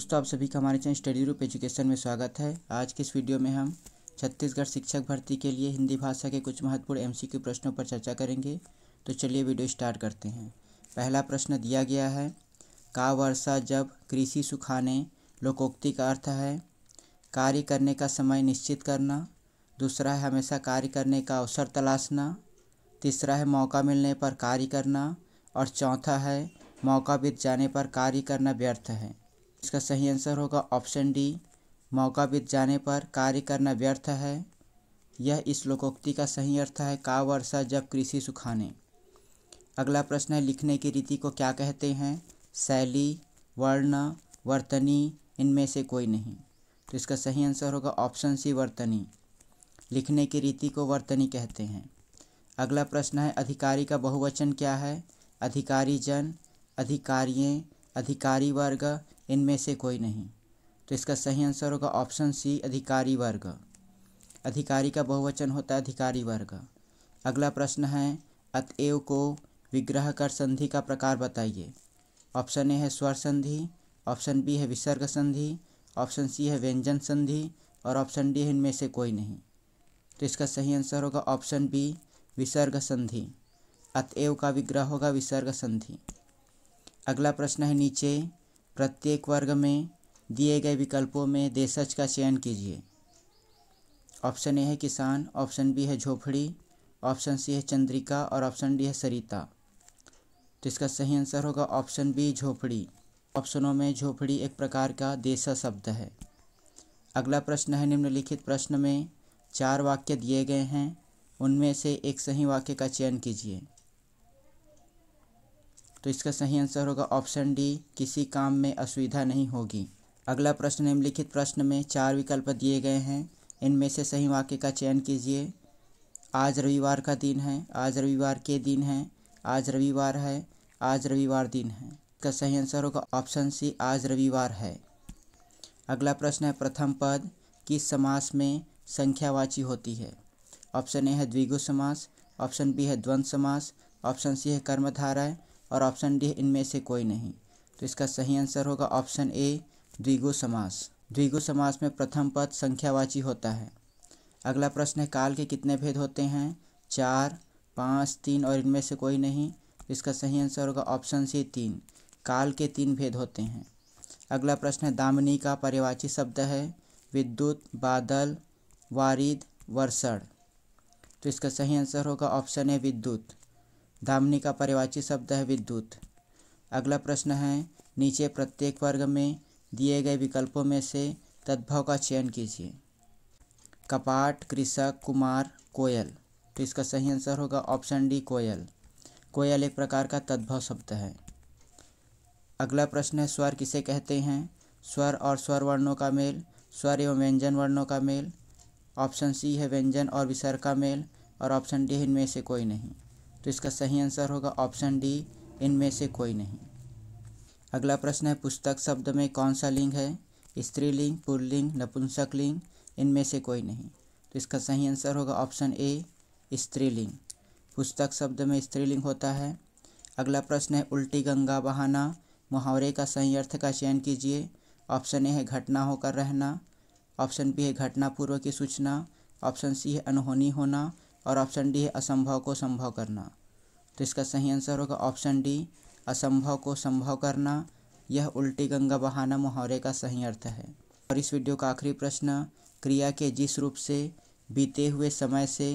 दोस्तों आप सभी का हमारे चैनल स्टडी रूप एजुकेशन में स्वागत है आज के इस वीडियो में हम छत्तीसगढ़ शिक्षक भर्ती के लिए हिंदी भाषा के कुछ महत्वपूर्ण एमसीक्यू प्रश्नों पर चर्चा करेंगे तो चलिए वीडियो स्टार्ट करते हैं पहला प्रश्न दिया गया है का वर्षा जब कृषि सुखाने लोकोक्ति का अर्थ है कार्य करने का समय निश्चित करना दूसरा है हमेशा कार्य करने का अवसर तलाशना तीसरा है मौका मिलने पर कार्य करना और चौथा है मौका बीत जाने पर कार्य करना व्यर्थ है इसका सही आंसर होगा ऑप्शन डी मौका बीत जाने पर कार्य करना व्यर्थ है यह इस लोकोक्ति का सही अर्थ है का वर्षा जब कृषि सुखाने अगला प्रश्न है लिखने की रीति को क्या कहते हैं शैली वर्ण वर्तनी इनमें से कोई नहीं तो इसका सही आंसर होगा ऑप्शन सी वर्तनी लिखने की रीति को वर्तनी कहते हैं अगला प्रश्न है अधिकारी का बहुवचन क्या है अधिकारी जन अधिकारियें अधिकारी वर्ग इनमें से कोई नहीं तो इसका सही आंसर होगा ऑप्शन सी अधिकारी वर्ग अधिकारी का बहुवचन होता है अधिकारी वर्ग अगला प्रश्न है अतएव को विग्रह कर संधि का प्रकार बताइए ऑप्शन ए है स्वर संधि ऑप्शन बी है विसर्ग संधि ऑप्शन सी है व्यंजन संधि और ऑप्शन डी है इनमें से कोई नहीं तो इसका सही आंसर होगा ऑप्शन बी विसर्ग संधि अतएव का विग्रह होगा विसर्ग संधि अगला प्रश्न है नीचे प्रत्येक वर्ग में दिए गए विकल्पों में देशज का चयन कीजिए ऑप्शन ए है किसान ऑप्शन बी है झोपड़ी ऑप्शन सी है चंद्रिका और ऑप्शन डी है सरिता तो इसका सही आंसर होगा ऑप्शन बी झोपड़ी ऑप्शनों में झोपड़ी एक प्रकार का देशा शब्द है अगला प्रश्न है निम्नलिखित प्रश्न में चार वाक्य दिए गए हैं उनमें से एक सही वाक्य का चयन कीजिए तो इसका सही आंसर होगा ऑप्शन डी किसी काम में असुविधा नहीं होगी अगला प्रश्न निम्नलिखित प्रश्न में चार विकल्प दिए गए हैं इनमें से सही वाक्य का चयन कीजिए आज रविवार का दिन है आज रविवार के दिन है आज रविवार है आज रविवार दिन है इसका सही आंसर होगा ऑप्शन सी आज रविवार है अगला प्रश्न है प्रथम पद किस समास में संख्यावाची होती है ऑप्शन ए है द्विगु समास ऑप्शन बी है द्वंद्व समास ऑप्शन सी है कर्मधारा और ऑप्शन डी इनमें से कोई नहीं तो इसका सही आंसर होगा ऑप्शन ए द्विगु समास द्विगु समास में प्रथम पद संख्यावाची होता है अगला प्रश्न है काल के कितने भेद होते हैं चार पाँच तीन और इनमें से कोई नहीं इसका सही आंसर होगा ऑप्शन सी तीन काल के तीन भेद होते हैं अगला प्रश्न है दामिनी का परिवाची शब्द है विद्युत बादल वारिद वर्षण तो इसका सही आंसर होगा ऑप्शन ए विद्युत धामनी का परिवाची शब्द है विद्युत अगला प्रश्न है नीचे प्रत्येक वर्ग में दिए गए विकल्पों में से तद्भव का चयन कीजिए कपाट कृषक कुमार कोयल तो इसका सही आंसर होगा ऑप्शन डी कोयल कोयल एक प्रकार का तद्भव शब्द है अगला प्रश्न है स्वर किसे कहते हैं स्वर और स्वर वर्णों का मेल स्वर एवं व्यंजन वर्णों का मेल ऑप्शन सी है व्यंजन और विसर्ग का मेल और ऑप्शन डी इनमें से कोई नहीं तो इसका सही आंसर होगा ऑप्शन डी इनमें से कोई नहीं अगला प्रश्न है पुस्तक शब्द में कौन सा लिंग है स्त्रीलिंग पुरलिंग नपुंसक लिंग इनमें से कोई नहीं तो इसका सही आंसर होगा ऑप्शन ए स्त्रीलिंग पुस्तक शब्द में स्त्रीलिंग होता है अगला प्रश्न है उल्टी गंगा बहाना मुहावरे का सही अर्थ का चयन कीजिए ऑप्शन ए है घटना होकर रहना ऑप्शन बी है घटनापूर्व की सूचना ऑप्शन सी है अनहोनी होना और ऑप्शन डी है असंभव को संभव करना तो इसका सही आंसर होगा ऑप्शन डी असंभव को संभव करना यह उल्टी गंगा बहाना मुहावरे का सही अर्थ है और इस वीडियो का आखिरी प्रश्न क्रिया के जिस रूप से बीते हुए समय से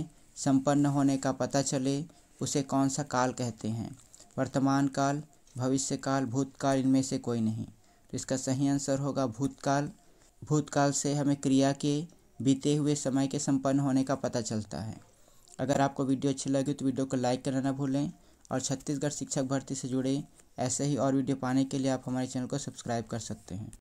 संपन्न होने का पता चले उसे कौन सा काल कहते हैं वर्तमान काल भविष्य काल भूतकाल इनमें से कोई नहीं तो इसका सही आंसर होगा भूतकाल भूतकाल से हमें क्रिया के बीते हुए समय के संपन्न होने का पता चलता है अगर आपको वीडियो अच्छी लगे तो वीडियो को लाइक करना ना भूलें और छत्तीसगढ़ शिक्षक भर्ती से जुड़े ऐसे ही और वीडियो पाने के लिए आप हमारे चैनल को सब्सक्राइब कर सकते हैं